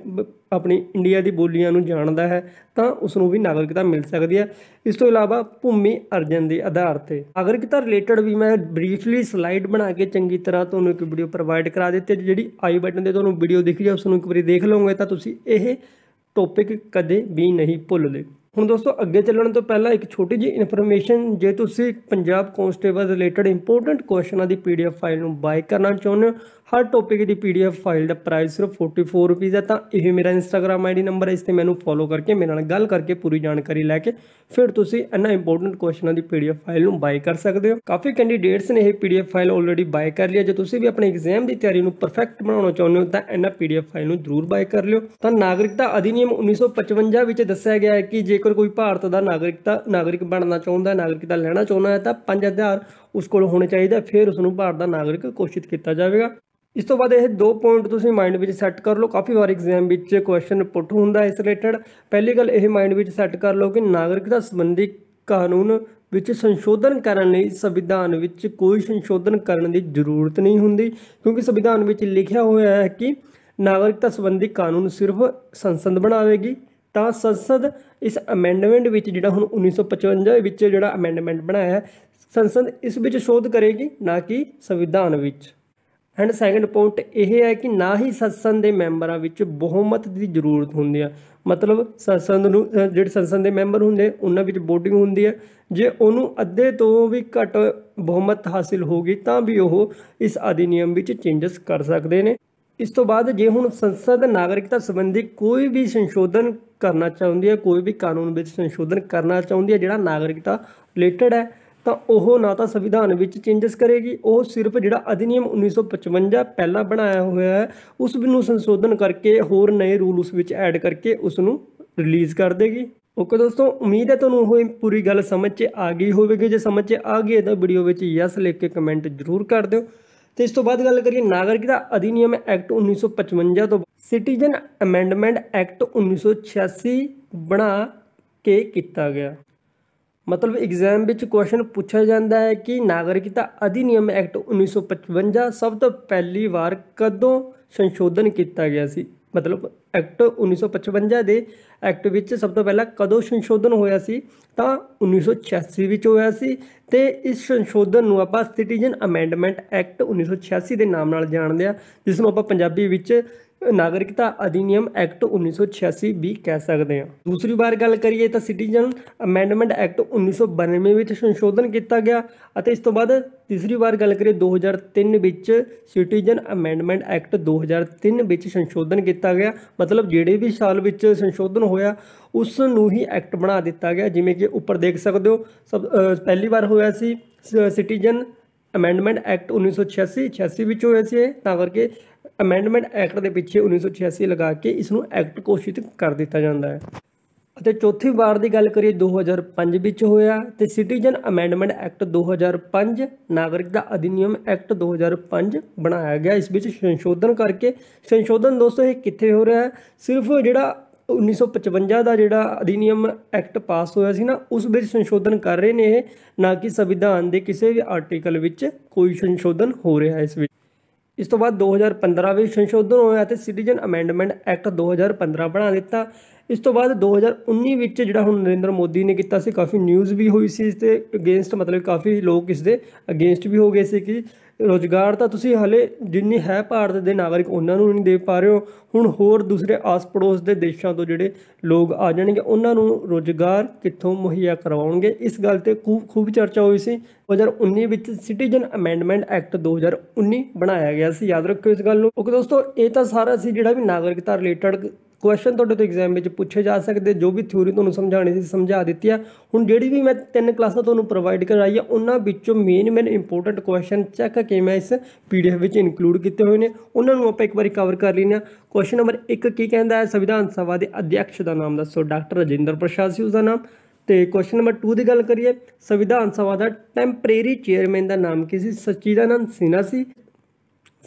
ਆਪਣੀ ਇੰਡੀਆ ਦੀ ਬੋਲੀਆਂ ਨੂੰ ਜਾਣਦਾ ਹੈ ਤਾਂ ਉਸ ਨੂੰ ਵੀ ਨਾਗਰਿਕਤਾ ਮਿਲ ਸਕਦੀ ਹੈ ਇਸ ਤੋਂ ਇਲਾਵਾ ਭੂਮੀ ਅਰਜਨ ਦੇ ਆਧਾਰ ਤੇ ਨਾਗਰਿਕਤਾ ਰਿਲੇਟਡ ਵੀ ਮੈਂ ਬਰੀਫਲੀ ਸਲਾਈਡ ਬਣਾ ਕੇ ਚੰਗੀ ਤਰ੍ਹਾਂ ਤੁਹਾਨੂੰ ਇੱਕ ਵੀਡੀਓ ਪ੍ਰੋਵਾਈਡ ਕਰਾ ਦਿੱਤੀ ਜਿਹੜੀ ਆਈ ਬਟਨ ਤੇ ਤੁਹਾਨੂੰ ਵੀਡੀਓ ਦਿਖ ਜਾ ਉਸ ਨੂੰ ਇੱਕ ਵਾਰੀ ਦੇਖ ਲਓਗੇ ਤਾਂ ਤੁਸੀਂ ਇਹ ਟੌਪਿਕ ਕਦੇ ਵੀ ਨਹੀਂ ਭੁੱਲਦੇ ਹੁਣ ਦੋਸਤੋ ਅੱਗੇ ਚੱਲਣ ਤੋਂ ਪਹਿਲਾਂ ਇੱਕ ਛੋਟੀ ਜੀ ਇਨਫੋਰਮੇਸ਼ਨ ਜੇ ਤੁਸੀਂ ਪੰਜਾਬ ਕਾਂਸਟੇਬਲ ਰਿਲੇਟਡ ਇੰਪੋਰਟੈਂਟ ਕੁਐਸਚਨਾਂ ਦੀ ਪੀਡੀਐਫ ਫਾਈਲ ਨੂੰ ਬਾਈ ਕਰਨਾ ਚਾਹੁੰਦੇ ਹੋ ਹਰ ਟੌਪਿਕ ਦੀ ਪੀਡੀਐਫ ਫਾਈਲ ਦਾ ਪ੍ਰਾਈਸ ਸਿਰਫ 44 ਰੁਪਏ ਹੈ ਤਾਂ ਇਹ ਮੇਰਾ ਇੰਸਟਾਗ੍ਰam ਆਈਡੀ ਨੰਬਰ ਹੈ ਇਸ ਤੇ ਮੈਨੂੰ ਫੋਲੋ ਕਰਕੇ ਮੇਰੇ ਨਾਲ ਗੱਲ ਕਰਕੇ ਪੂਰੀ ਜਾਣਕਾਰੀ ਲੈ ਕੇ ਫਿਰ ਤੁਸੀਂ ਇਹਨਾਂ ਇੰਪੋਰਟੈਂਟ ਕੁਐਸਚਨਾਂ ਦੀ ਪੀਡੀਐਫ ਫਾਈਲ ਨੂੰ ਬਾਈ ਕਰ ਸਕਦੇ ਹੋ ਕਾਫੀ ਕੈਂਡੀਡੇਟਸ ਨੇ ਇਹ ਪੀਡੀਐਫ ਫਾਈਲ ਆਲਰੇਡੀ ਬਾਈ ਕਰ ਲਿਆ ਜੇ ਤੁਸੀਂ ਵੀ ਆਪਣੇ ਐਗਜ਼ਾਮ ਦੀ ਤਿਆਰੀ ਨੂੰ ਪਰਫੈਕਟ ਬਣਾਉਣਾ ਚਾਹੁੰਦੇ ਹੋ ਤਾਂ ਇਹਨਾਂ ਪੀਡੀਐਫ ਫਾਈਲ ਨੂੰ ਜ਼ਰੂਰ ਬਾਈ ਕਰ ਲਿਓ ਤਾਂ ਨਾਗਰਿਕਤਾ ਅਧਿਨਿਯਮ 1955 ਵਿੱਚ ਦੱਸਿਆ ਗਿਆ ਹੈ ਕਿ ਜੇਕਰ ਕੋਈ ਭਾਰਤ ਦਾ ਨਾਗਰਿਕਤਾ ਨਾਗਰਿਕ ਬਣਨਾ ਚਾਹੁੰਦਾ ਹੈ ਨਾਗਰਿਕਤਾ ਲੈਣਾ ਚਾਹੁੰਦਾ ਹੈ ਤਾਂ 5000 ਉਸ ਕੋਲ ਹੋਣੇ ਚਾਹੀਦੇ ਫਿਰ ਉਸ ਨੂੰ ਭਾਰਤ ਦਾ ਨਾਗਰਿਕ ਘੋਸ਼ਿਤ ਕੀਤਾ ਜਾਵੇਗਾ ਇਸ ਤੋਂ ਬਾਅਦ ਇਹ ਦੋ ਪੁਆਇੰਟ ਤੁਸੀਂ ਮਾਈਂਡ ਵਿੱਚ ਸੈੱਟ ਕਰ ਲਓ ਕਾਫੀ ਵਾਰ ਐਗਜ਼ਾਮ ਵਿੱਚ ਕੁਐਸਚਨ ਪੁੱਟ ਹੁੰਦਾ ਇਸ ਰਿਲੇਟਡ ਪਹਿਲੀ ਗੱਲ ਇਹ ਮਾਈਂਡ ਵਿੱਚ ਸੈੱਟ ਕਰ ਲਓ ਕਿ ਨਾਗਰਿਕਤਾ ਸੰਬੰਧੀ ਕਾਨੂੰਨ ਵਿੱਚ ਸੰਸ਼ੋਧਨ ਕਰਨ ਲਈ ਸੰਵਿਧਾਨ ਵਿੱਚ ਕੋਈ ਸੰਸ਼ੋਧਨ ਕਰਨ ਦੀ ਜ਼ਰੂਰਤ ਨਹੀਂ ਹੁੰਦੀ ਕਿਉਂਕਿ ਸੰਵਿਧਾਨ ਵਿੱਚ ਲਿਖਿਆ ਹੋਇਆ ਹੈ ਕਿ ਨਾਗਰਿਕਤਾ ਸੰਬੰਧੀ ਕਾਨੂੰਨ ਸਿਰਫ ਸੰਸਦ ਬਣਾਵੇਗੀ ਤਾਂ ਸੰਸਦ ਇਸ ਅਮੈਂਡਮੈਂਟ ਵਿੱਚ ਜਿਹੜਾ ਹੁਣ 1955 ਵਿੱਚ ਜਿਹੜਾ ਅਮੈਂਡਮੈਂਟ ਬਣਾਇਆ ਹੈ ਸੰਸਦ ਇਸ ਵਿੱਚ ਸ਼ੋਧ ਕਰੇਗੀ ਨਾ ਕਿ ਸੰਵਿਧਾਨ ਵਿੱਚ ਐਂਡ ਸੈਕੰਡ ਪੁਆਇੰਟ ਇਹ ਹੈ ਕਿ ਨਾ ਹੀ ਸੰਸਦ ਦੇ ਮੈਂਬਰਾਂ ਵਿੱਚ ਬਹੁਮਤ ਦੀ ਜ਼ਰੂਰਤ ਹੁੰਦੀ ਹੈ ਮਤਲਬ ਸੰਸਦ ਨੂੰ ਜਿਹੜੇ ਸੰਸਦ ਦੇ ਮੈਂਬਰ ਹੁੰਦੇ ਉਹਨਾਂ ਵਿੱਚ VOTING ਹੁੰਦੀ ਹੈ ਜੇ ਉਹਨੂੰ ਅੱਧੇ ਤੋਂ ਵੀ ਘੱਟ ਬਹੁਮਤ ਹਾਸਿਲ ਹੋ ਗਈ ਤਾਂ ਵੀ ਉਹ ਇਸ ਅਧਿਨਿਯਮ ਵਿੱਚ ਚੇਂਜਸ ਕਰ ਸਕਦੇ ਨੇ ਇਸ ਤੋਂ ਬਾਅਦ ਜੇ ਹੁਣ ਸੰਸਦ ਨਾਗਰਿਕਤਾ ਸੰਬੰਧੀ ਕੋਈ ਵੀ ਸੰਸ਼ੋਧਨ ਕਰਨਾ ਚਾਹੁੰਦੀ ਹੈ ਕੋਈ ਵੀ ਕਾਨੂੰਨ ਵਿੱਚ ਸੰਸ਼ੋਧਨ ਕਰਨਾ ਚਾਹੁੰਦੀ ਹੈ ਜਿਹੜਾ ਨਾਗਰਿਕਤਾ ਰਿਲੇਟਡ ਹੈ ਤਾਂ ਉਹ ਨਾ ਤਾਂ ਸੰਵਿਧਾਨ ਵਿੱਚ ਚੇਂਜਸ ਕਰੇਗੀ ਉਹ ਸਿਰਫ ਜਿਹੜਾ ਅਧਿਨਿਯਮ 1955 ਪਹਿਲਾਂ ਬਣਾਇਆ ਹੋਇਆ ਹੈ ਉਸ ਨੂੰ ਸੰਸ਼ੋਧਨ ਕਰਕੇ ਹੋਰ ਨਵੇਂ ਰੂਲ ਉਸ ਵਿੱਚ ਐਡ ਕਰਕੇ ਉਸ ਨੂੰ ਰਿਲੀਜ਼ ਕਰ ਦੇਗੀ ਓਕੇ ਦੋਸਤੋ ਉਮੀਦ ਹੈ ਤੁਹਾਨੂੰ ਉਹ ਪੂਰੀ ਗੱਲ ਸਮਝ 'ਚ ਆ ਗਈ ਹੋਵੇਗੀ ਜੇ ਸਮਝ 'ਚ ਆ ਗਈ ਤਾਂ ਵੀਡੀਓ ਵਿੱਚ ਯੈਸ ਲਿਖ ਕੇ ਕਮੈਂਟ ਜ਼ਰੂਰ ਕਰ ਦਿਓ ਤੇ ਇਸ ਤੋਂ ਬਾਅਦ ਗੱਲ ਕਰੀਏ ਨਾਗਰਿਕਤਾ ਅਧਿਨਿਯਮ ਐਕਟ 1955 ਤੋਂ ਸਿਟੀਜ਼ਨ ਅਮੈਂਡਮੈਂਟ ਐਕਟ 1986 ਬਣਾ ਕੇ ਕੀਤਾ ਗਿਆ ਮਤਲਬ ਐਗਜ਼ਾਮ ਵਿੱਚ ਕੁਐਸਚਨ ਪੁੱਛਿਆ ਜਾਂਦਾ ਹੈ ਕਿ ਨਾਗਰਿਕਤਾ ਅਧਿਨਿਯਮ ਐਕਟ 1955 ਸਭ ਤੋਂ ਪਹਿਲੀ ਵਾਰ ਕਦੋਂ ਸੰਸ਼ੋਧਨ ਕੀਤਾ ਗਿਆ ਸੀ ਮਤਲਬ ਐਕਟ 1955 ਦੇ ਐਕਟ ਵਿੱਚ ਸਭ ਤੋਂ ਪਹਿਲਾਂ ਕਦੋਂ ਸੰਸ਼ੋਧਨ ਹੋਇਆ ਸੀ ਤਾਂ 1986 ਵਿੱਚ ਹੋਇਆ ਸੀ ਤੇ ਇਸ ਸੰਸ਼ੋਧਨ ਨੂੰ ਆਪਾਂ ਸਿਟੀਜ਼ਨ ਅਮੈਂਡਮੈਂਟ ਐਕਟ 1986 ਦੇ ਨਾਮ ਨਾਲ ਜਾਣਦੇ ਆ ਜਿਸ ਨੂੰ ਆਪਾਂ ਪੰਜਾਬੀ ਵਿੱਚ ਨਾਗਰਿਕਤਾ ਅਧਿਨਿਯਮ ਐਕਟ 1986 ਵੀ ਕਹਿ ਸਕਦੇ ਹਾਂ ਦੂਸਰੀ ਵਾਰ ਗੱਲ ਕਰੀਏ ਤਾਂ ਸਿਟੀਜ਼ਨ ਅਮੈਂਡਮੈਂਟ ਐਕਟ 1992 ਵਿੱਚ ਸੰਸ਼ੋਧਨ ਕੀਤਾ ਗਿਆ ਅਤੇ ਇਸ ਤੋਂ ਬਾਅਦ ਤੀਸਰੀ ਵਾਰ ਗੱਲ ਕਰੀਏ 2003 ਵਿੱਚ ਸਿਟੀਜ਼ਨ ਅਮੈਂਡਮੈਂਟ ਐਕਟ 2003 ਵਿੱਚ ਸੰਸ਼ੋਧਨ ਕੀਤਾ ਗਿਆ ਮਤਲਬ ਜਿਹੜੇ ਵੀ ਸਾਲ ਵਿੱਚ ਸੰਸ਼ੋਧਨ ਹੋਇਆ ਉਸ ਨੂੰ ਹੀ ਐਕਟ ਬਣਾ ਦਿੱਤਾ ਗਿਆ ਜਿਵੇਂ ਕਿ ਉੱਪਰ ਦੇਖ ਸਕਦੇ ਹੋ ਸਭ ਪਹਿਲੀ ਵਾਰ ਹੋਇਆ ਸੀ ਸਿਟੀਜ਼ਨ ਅਮੈਂਡਮੈਂਟ ਐਕਟ 1986 86 ਵਿੱਚ ਹੋਇਆ ਸੀ ਤਾਂ ਕਰਕੇ ਅਮੈਂਡਮੈਂਟ ਐਕਟ ਦੇ ਪਿੱਛੇ 1986 ਲਗਾ ਕੇ ਇਸ ਨੂੰ ਐਕਟ ਕੋਸ਼ਿਤ ਕਰ ਦਿੱਤਾ ਜਾਂਦਾ ਹੈ ਅਤੇ ਚੌਥੀ ਵਾਰ ਦੀ ਗੱਲ ਕਰੀਏ 2005 ਵਿੱਚ ਹੋਇਆ ਤੇ ਸਿਟੀਜ਼ਨ ਅਮੈਂਡਮੈਂਟ ਐਕਟ 2005 ਨਾਗਰਿਕਤਾ ਅਧਿਨਿਯਮ ਐਕਟ 2005 ਬਣਾਇਆ ਗਿਆ ਇਸ ਵਿੱਚ ਸੰਸ਼ੋਧਨ ਕਰਕੇ ਸੰਸ਼ੋਧਨ ਦੋਸਤੋ ਇਹ ਕਿੱਥੇ ਹੋ ਰਿਹਾ ਹੈ ਸਿਰਫ ਜਿਹੜਾ 1955 ਦਾ ਜਿਹੜਾ ਅਧਿਨਿਯਮ ਐਕਟ ਪਾਸ ਹੋਇਆ ਸੀ ਨਾ ਉਸ ਵਿੱਚ ਸੰਸ਼ੋਧਨ ਕਰ ਰਹੇ ਨੇ ਇਹ ਨਾ ਕਿ ਸੰਵਿਧਾਨ ਦੇ ਕਿਸੇ ਵੀ ਆਰਟੀਕਲ ਵਿੱਚ ਕੋਈ ਸੰਸ਼ੋਧਨ ਹੋ ਰਿਹਾ ਇਸ ਵਿੱਚ ਇਸ ਤੋਂ ਬਾਅਦ 2015 ਵਿੱਚ ਸੰਸ਼ੋਧਨ ਹੋਇਆ ਤੇ ਸਿਟੀਜ਼ਨ ਅਮੈਂਡਮੈਂਟ ਐਕਟ 2015 ਬਣਾ ਦਿੱਤਾ ਇਸ ਤੋਂ ਬਾਅਦ 2019 ਵਿੱਚ ਜਿਹੜਾ ਹੁਣ ਨਰਿੰਦਰ ਮੋਦੀ ਨੇ ਕੀਤਾ ਸੀ ਕਾਫੀ ਨਿਊਜ਼ ਵੀ ਹੋਈ ਸੀ ਤੇ ਅਗੇਂਸਟ ਮਤਲਬ ਕਾਫੀ ਲੋਕ ਇਸ ਦੇ ਅਗੇਂਸਟ ਵੀ ਹੋ ਗਏ ਸੀ ਕਿ ਰੋਜ਼ਗਾਰ ਤਾਂ ਤੁਸੀਂ ਹਲੇ ਜਿੰਨੀ ਹੈ ਭਾਰਤ ਦੇ ਨਾਗਰਿਕ ਉਹਨਾਂ ਨੂੰ ਨਹੀਂ ਦੇ ਪਾ ਰਹੇ ਹੋ ਹੁਣ ਹੋਰ ਦੂਸਰੇ ਆਸ-ਪੜੋਸ ਦੇ ਦੇਸ਼ਾਂ ਤੋਂ ਜਿਹੜੇ ਲੋਕ ਆ ਜਾਣਗੇ ਉਹਨਾਂ ਨੂੰ ਰੋਜ਼ਗਾਰ ਕਿੱਥੋਂ ਮੁਹੱਈਆ ਕਰਵਾਉਣਗੇ ਇਸ ਗੱਲ ਤੇ ਖੂਬ ਖੂਬ ਚਰਚਾ ਹੋਈ ਸੀ 2019 ਵਿੱਚ ਸਿਟੀਜ਼ਨ ਅਮੈਂਡਮੈਂਟ ਐਕਟ 2019 ਬਣਾਇਆ ਗਿਆ ਸੀ ਯਾਦ ਰੱਖਿਓ ਇਸ ਗੱਲ ਨੂੰ ਓਕੇ ਦੋਸਤੋ ਇਹ ਤਾਂ ਸਾਰਾ ਸੀ ਜਿਹੜਾ ਵੀ ਨਾਗਰਿਕਤਾ ਰਿਲੇਟਡ ਕੁਐਸਚਨ ਤੁਹਾਡੇ ਤੋਂ ਐਗਜ਼ਾਮ ਵਿੱਚ ਪੁੱਛੇ ਜਾ ਸਕਦੇ ਜੋ ਵੀ ਥਿਉਰੀ ਤੁਹਾਨੂੰ ਸਮਝਾਣੀ ਸੀ ਸਮਝਾ ਦਿੱਤੀ ਆ ਹੁਣ ਜਿਹੜੀ ਵੀ ਮੈਂ ਤਿੰਨ ਕਲਾਸਾਂ ਤੁਹਾਨੂੰ ਪ੍ਰੋਵਾਈਡ ਕਰਾਈ ਆ ਉਹਨਾਂ ਵਿੱਚੋਂ main main important question check ਕੇ ਮੈਂ ਇਸ ਪੀਡੀਐਫ ਵਿੱਚ ਇਨਕਲੂਡ ਕੀਤੇ ਹੋਏ ਨੇ ਉਹਨਾਂ ਨੂੰ ਆਪਾਂ ਇੱਕ ਵਾਰੀ ਕਵਰ ਕਰ ਲੈਂਦੇ ਆ ਕੁਐਸਚਨ ਨੰਬਰ 1 ਕੀ ਕਹਿੰਦਾ ਹੈ ਸੰਵਿਧਾਨ ਸਭਾ ਦੇ ਅਧਿਆਕਸ਼ ਦਾ ਨਾਮ ਦੱਸੋ ਡਾਕਟਰ ਰਜਿੰਦਰ ਪ੍ਰਸ਼ਾਦ ਸੀ ਉਸ ਦਾ ਨਾਮ ਤੇ ਕੁਐਸਚਨ ਨੰਬਰ 2 ਦੀ ਗੱਲ ਕਰੀਏ ਸੰਵਿਧਾਨ ਸਭਾ ਦਾ ਟੈਂਪਰੇਰੀ ਚੇਅਰਮੈਨ ਦਾ ਨਾਮ ਕੀ ਸੀ ਸਚੀਦਾਨੰਦ ਸਿਨਾ ਸੀ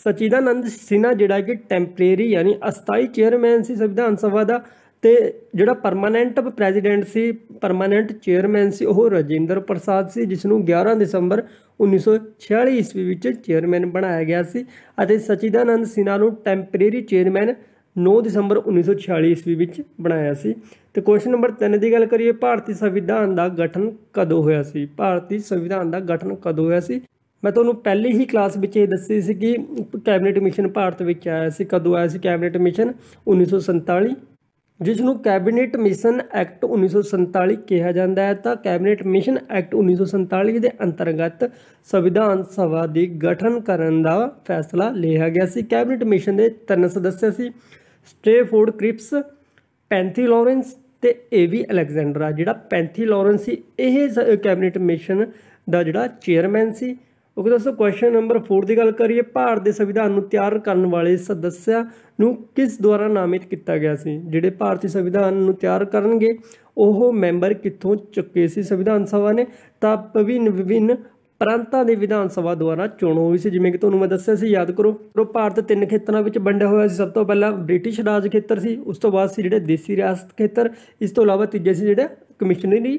ਸਚਿਦਾਨੰਦ ਸਿਨਾ ਜਿਹੜਾ ਕਿ ਟੈਂਪਰੇਰੀ ਯਾਨੀ ਅਸਥਾਈ ਚੇਅਰਮੈਨ ਸੀ ਸੰਵਿਧਾਨ ਸਭਾ ਦਾ ਤੇ ਜਿਹੜਾ ਪਰਮਾਨੈਂਟ ਪ੍ਰੈਜ਼ੀਡੈਂਟ ਸੀ ਪਰਮਾਨੈਂਟ ਚੇਅਰਮੈਨ ਸੀ ਉਹ ਰਜਿੰਦਰ ਪ੍ਰਸਾਦ ਸੀ ਜਿਸ ਨੂੰ 11 ਦਸੰਬਰ 1946 ਈਸਵੀ ਵਿੱਚ ਚੇਅਰਮੈਨ ਬਣਾਇਆ ਗਿਆ ਸੀ ਅਤੇ ਸਚਿਦਾਨੰਦ ਸਿਨਾ ਨੂੰ ਟੈਂਪਰੇਰੀ ਚੇਅਰਮੈਨ 9 ਦਸੰਬਰ 1946 ਈਸਵੀ ਵਿੱਚ ਬਣਾਇਆ ਸੀ ਤੇ ਕੁਐਸਚਨ ਨੰਬਰ 3 ਦੀ ਗੱਲ ਕਰੀਏ ਭਾਰਤੀ ਸੰਵਿਧਾਨ ਦਾ ਗਠਨ ਕਦੋਂ ਹੋਇਆ ਸੀ ਭਾਰਤੀ ਸੰਵਿਧਾਨ ਦਾ ਗਠਨ ਕਦੋਂ ਹੋਇਆ ਸੀ ਮੈਂ ਤੁਹਾਨੂੰ ਪਹਿਲੇ ਹੀ ਕਲਾਸ ਵਿੱਚ ਇਹ ਦੱਸੀ ਸੀ ਕਿ ਕੈਬਨਿਟ ਮਿਸ਼ਨ ਭਾਰਤ ਵਿੱਚ ਆਇਆ ਸੀ ਕਦੋਂ ਆਇਆ ਸੀ ਕੈਬਨਿਟ ਮਿਸ਼ਨ 1947 ਜਿਸ ਨੂੰ ਕੈਬਨਿਟ ਮਿਸ਼ਨ ਐਕਟ 1947 ਕਿਹਾ ਜਾਂਦਾ ਹੈ ਤਾਂ ਕੈਬਨਿਟ ਮਿਸ਼ਨ ਐਕਟ 1947 ਦੇ ਅੰਤਰਗਤ ਸੰਵਿਧਾਨ ਸਭਾ ਦੀ ਗਠਨ ਕਰਨ ਦਾ ਫੈਸਲਾ ਲਿਆ ਗਿਆ ਸੀ ਕੈਬਨਿਟ ਮਿਸ਼ਨ ਦੇ ਤਿੰਨ ਸਦੱਸਯ ਸੀ ਸਟੇਫੋਰਡ ਕ੍ਰਿਪਸ ਪੈਂਥੀ ਲਾਰੈਂਸ ਤੇ ਏਵੀ ਅਲੈਗਜ਼ੈਂਡਰਾ ਜਿਹੜਾ ਪੈਂਥੀ ਲਾਰੈਂਸ ਸੀ ਇਹ ਕੈਬਨਿਟ ਮਿਸ਼ਨ ਦਾ ਜਿਹੜਾ ਚੇਅਰਮੈਨ ਸੀ ਓਕੇ ਸੋ ਕੁਐਸਚਨ ਨੰਬਰ 4 ਦੀ ਗੱਲ ਕਰੀਏ ਭਾਰਤ ਦੇ ਸੰਵਿਧਾਨ ਨੂੰ ਤਿਆਰ ਕਰਨ ਵਾਲੇ ਸਦੱਸਿਆ ਨੂੰ ਕਿਸ ਦੁਆਰਾ ਨਾਮਿਤ ਕੀਤਾ ਗਿਆ ਸੀ ਜਿਹੜੇ ਭਾਰਤੀ ਸੰਵਿਧਾਨ ਨੂੰ ਤਿਆਰ ਕਰਨਗੇ ਉਹ ਮੈਂਬਰ ਕਿੱਥੋਂ ਚੁੱਕੇ ਸੀ ਸੰਵਿਧਾਨ ਸਭਾ ਨੇ ਤਾਂ ਵਿਭਿੰਨ ਵਿਭਿੰਨ ਪ੍ਰਾਂਤਾਂ ਦੇ ਵਿਧਾਨ ਸਭਾ ਦੁਆਰਾ ਚੋਣ ਹੋਈ ਸੀ ਜਿਵੇਂ ਕਿ ਤੁਹਾਨੂੰ ਮੈਂ ਦੱਸਿਆ ਸੀ ਯਾਦ ਕਰੋ ਰੋ ਭਾਰਤ ਤਿੰਨ ਖੇਤਰਾਂ ਵਿੱਚ ਵੰਡਿਆ ਹੋਇਆ ਸੀ ਸਭ ਤੋਂ ਪਹਿਲਾਂ ਬ੍ਰਿਟਿਸ਼ ਰਾਜ ਖੇਤਰ ਸੀ ਉਸ ਤੋਂ ਬਾਅਦ ਸੀ ਜਿਹੜੇ ਦੇਸੀ ਰਿਆਸਤ ਖੇਤਰ ਇਸ ਤੋਂ ਇਲਾਵਾ ਤੀਜੇ ਸੀ ਜਿਹੜੇ ਕਮਿਸ਼ਨਰੀ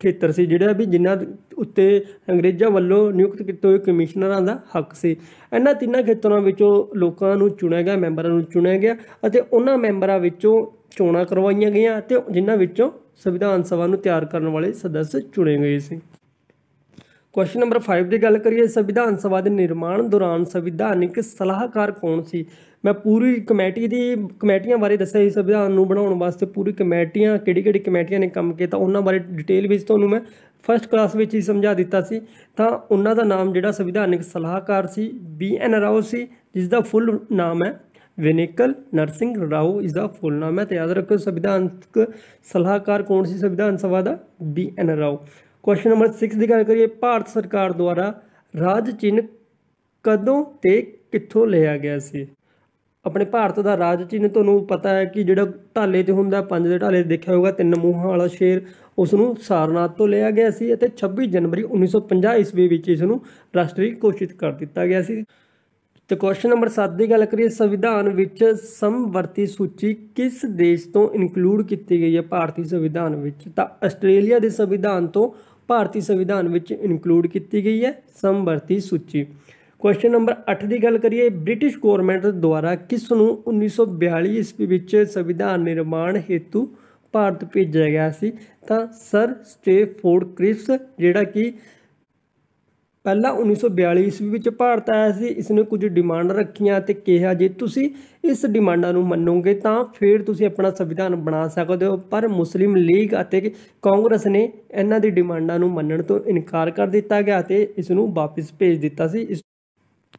ਖੇਤਰ ਸੀ ਜਿਹੜਾ ਵੀ ਜਿਨ੍ਹਾਂ ਉੱਤੇ ਅੰਗਰੇਜ਼ਾਂ ਵੱਲੋਂ ਨਿਯੁਕਤ ਕੀਤੇ ਹੋਏ ਕਮਿਸ਼ਨਰਾਂ ਦਾ ਹੱਕ ਸੀ ਇਹਨਾਂ ਤਿੰਨਾਂ ਖੇਤਰਾਂ ਵਿੱਚੋਂ ਲੋਕਾਂ ਨੂੰ ਚੁਣਿਆ ਗਿਆ ਮੈਂਬਰਾਂ ਨੂੰ ਚੁਣਿਆ ਗਿਆ ਅਤੇ ਉਹਨਾਂ ਮੈਂਬਰਾਂ ਵਿੱਚੋਂ ਚੋਣਾਂ ਕਰਵਾਈਆਂ ਗਈਆਂ ਤੇ ਜਿਨ੍ਹਾਂ ਵਿੱਚੋਂ ਸੰਵਿਧਾਨ ਸਭਾ ਨੂੰ ਤਿਆਰ ਕਰਨ ਵਾਲੇ ਸਦੱਸ ਚੁਣੇ ਗਏ ਸੀ ਕੁਐਸਚਨ ਨੰਬਰ 5 ਦੀ ਗੱਲ ਕਰੀਏ ਸੰਵਿਧਾਨ ਸਭਾ ਦੇ ਨਿਰਮਾਣ ਦੌਰਾਨ ਸੰਵਿਧਾਨਿਕ ਸਲਾਹਕਾਰ ਕੌਣ ਸੀ ਮੈਂ ਪੂਰੀ ਕਮੇਟੀ ਦੀ ਕਮੇਟੀਆਂ ਬਾਰੇ ਦੱਸਿਆ ਸੀ ਸੰਵਿਧਾਨ ਨੂੰ ਬਣਾਉਣ ਵਾਸਤੇ ਪੂਰੀ ਕਮੇਟੀਆਂ ਕਿਹੜੀ-ਕਿਹੜੀ ਕਮੇਟੀਆਂ ਨੇ ਕੰਮ ਕੀਤਾ ਉਹਨਾਂ ਬਾਰੇ ਡਿਟੇਲ ਵਿੱਚ ਤੁਹਾਨੂੰ ਮੈਂ ਫਸਟ ਕਲਾਸ ਵਿੱਚ ਹੀ ਸਮਝਾ ਦਿੱਤਾ ਸੀ ਤਾਂ ਉਹਨਾਂ ਦਾ ਨਾਮ ਜਿਹੜਾ ਸੰਵਿਧਾਨਿਕ ਸਲਾਹਕਾਰ ਸੀ ਬੀ ਐਨ ਰਾਓ ਸੀ ਜਿਸ ਦਾ ਫੁੱਲ ਨਾਮ ਹੈ ਵਿਨੇਕਲ ਨਰਸਿੰਘ ਰਾਓ ਇਸ ਦਾ ਫੁੱਲ ਨਾਮ ਹੈ ਤੇ ਯਾਦ ਰੱਖੋ ਸੰਵਿਧਾਨਕ ਸਲਾਹਕਾਰ ਕੌਣ ਸੀ ਸੰਵਿਧਾਨ ਸਭਾ ਦਾ B N Rao question number 6 ਦੀ ਗੱਲ ਕਰੀਏ ਭਾਰਤ ਸਰਕਾਰ ਦੁਆਰਾ ਰਾਜ ਚਿੰਨ ਕਦੋਂ ਤੇ ਕਿੱਥੋਂ ਲਿਆ ਗਿਆ ਸੀ ਆਪਣੇ ਭਾਰਤ ਦਾ ਰਾਜ ਚਿੰਨ ਤੁਹਾਨੂੰ ਪਤਾ ਹੈ ਕਿ ਜਿਹੜਾ ਢਾਲੇ ਤੇ ਹੁੰਦਾ ਪੰਜ ਦੇ ਢਾਲੇ ਦੇਖਿਆ ਹੋਊਗਾ ਤਿੰਨ ਮੂੰਹਾਂ ਵਾਲਾ ਸ਼ੇਰ ਉਸ ਨੂੰ ਸਾਰਨਾਥ ਤੋਂ ਲਿਆ ਗਿਆ ਸੀ ਅਤੇ 26 ਜਨਵਰੀ 1950 ਈਸਵੀ ਵਿੱਚ ਇਸ ਨੂੰ ਰਾਸ਼ਟਰੀ ਘੋਸ਼ਿਤ ਕਰ ਦਿੱਤਾ ਗਿਆ ਸੀ ਤੇ ਕੁਐਸਚਨ ਨੰਬਰ 7 ਦੀ ਗੱਲ ਕਰੀਏ ਸੰਵਿਧਾਨ ਵਿੱਚ ਸਮਵਰਤੀ ਸੂਚੀ ਕਿਸ ਦੇਸ਼ ਤੋਂ ਇਨਕਲੂਡ ਕੀਤੀ ਗਈ ਹੈ ਭਾਰਤੀ ਸੰਵਿਧਾਨ ਵਿੱਚ ਤਾਂ ਆਸਟ੍ਰੇਲੀਆ ਦੇ ਸੰਵਿਧਾਨ ਤੋਂ ਭਾਰਤੀ ਸੰਵਿਧਾਨ ਵਿੱਚ ਇਨਕਲੂਡ ਕੀਤੀ ਗਈ ਹੈ ਸੰਵਰਤੀ ਸੂਚੀ ਕੁਐਸਚਨ ਨੰਬਰ 8 ਦੀ ਗੱਲ ਕਰੀਏ ਬ੍ਰਿਟਿਸ਼ ਗਵਰਨਮੈਂਟ ਦੁਆਰਾ ਕਿਸ ਨੂੰ 1942 ਈਸਵੀ ਵਿੱਚ ਸੰਵਿਧਾਨ ਨਿਰਮਾਣ ਹੇਤੂ ਭਾਰਤ ਭੇਜਿਆ ਗਿਆ ਸੀ ਤਾਂ ਸਰ ਸਟੇਫੋਰਡ ਕ੍ਰਿਸ ਜਿਹੜਾ ਕਿ ਪਹਿਲਾਂ 1942 ਈਸਵੀ ਵਿੱਚ ਭਾਰਤ ਆਇਆ ਸੀ ਇਸ ਨੇ ਕੁਝ ਡਿਮਾਂਡ ਰੱਖੀਆਂ ਤੇ ਕਿਹਾ ਜੇ ਤੁਸੀਂ ਇਸ ਡਿਮਾਂਡਾਂ ਨੂੰ ਮੰਨੋਗੇ ਤਾਂ ਫਿਰ ਤੁਸੀਂ ਆਪਣਾ ਸੰਵਿਧਾਨ ਬਣਾ ਸਕਦੇ ਹੋ ਪਰ ਮੁਸਲਿਮ ਲੀਗ ਅਤੇ ਕਾਂਗਰਸ ਨੇ ਇਹਨਾਂ ਦੀ ਡਿਮਾਂਡਾਂ ਨੂੰ ਮੰਨਣ ਤੋਂ ਇਨਕਾਰ ਕਰ ਦਿੱਤਾ ਗਿਆ ਤੇ ਇਸ ਨੂੰ ਵਾਪਸ ਭੇਜ ਦਿੱਤਾ ਸੀ